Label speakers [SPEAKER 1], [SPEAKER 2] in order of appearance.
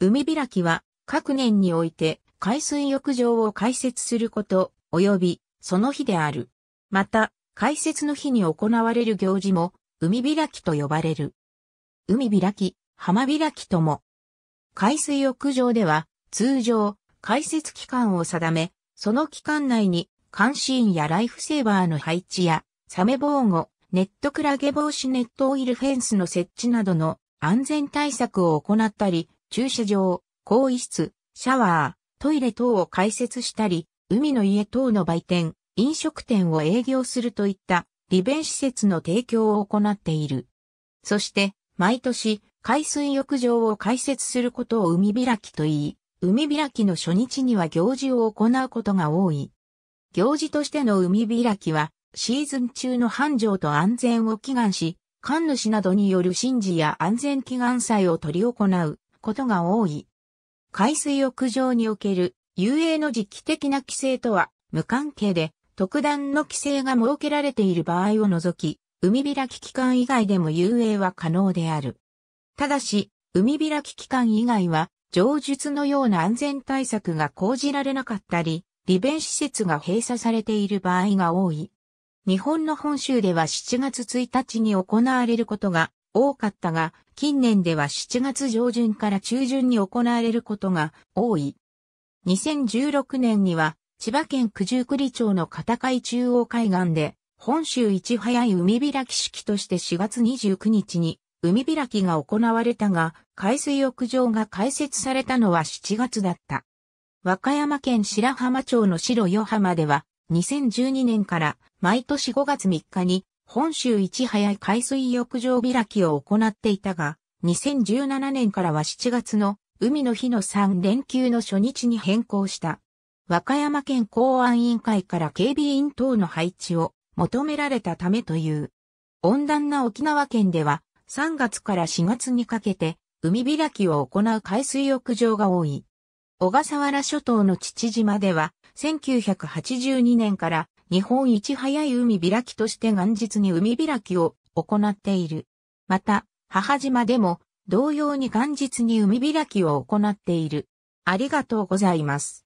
[SPEAKER 1] 海開きは、各年において、海水浴場を開設すること、及び、その日である。また、開設の日に行われる行事も、海開きと呼ばれる。海開き、浜開きとも。海水浴場では、通常、開設期間を定め、その期間内に、監視員やライフセーバーの配置や、サメ防護、ネットクラゲ防止ネットオイルフェンスの設置などの安全対策を行ったり、駐車場、更衣室、シャワー、トイレ等を開設したり、海の家等の売店、飲食店を営業するといった利便施設の提供を行っている。そして、毎年、海水浴場を開設することを海開きと言い、海開きの初日には行事を行うことが多い。行事としての海開きは、シーズン中の繁盛と安全を祈願し、神主などによる神事や安全祈願祭を取り行う。ことが多い。海水浴場における遊泳の時期的な規制とは無関係で、特段の規制が設けられている場合を除き、海開き期間以外でも遊泳は可能である。ただし、海開き期間以外は、上述のような安全対策が講じられなかったり、利便施設が閉鎖されている場合が多い。日本の本州では7月1日に行われることが多かったが、近年では7月上旬から中旬に行われることが多い。2016年には、千葉県九十九里町の片海中央海岸で、本州一早い海開き式として4月29日に海開きが行われたが、海水浴場が開設されたのは7月だった。和歌山県白浜町の白与浜では、2012年から毎年5月3日に本州一早い海水浴場開きを行っていたが、2017年からは7月の海の日の3連休の初日に変更した。和歌山県公安委員会から警備員等の配置を求められたためという。温暖な沖縄県では3月から4月にかけて海開きを行う海水浴場が多い。小笠原諸島の父島では1982年から日本一早い海開きとして元日に海開きを行っている。また、母島でも同様に元日に海開きを行っている。ありがとうございます。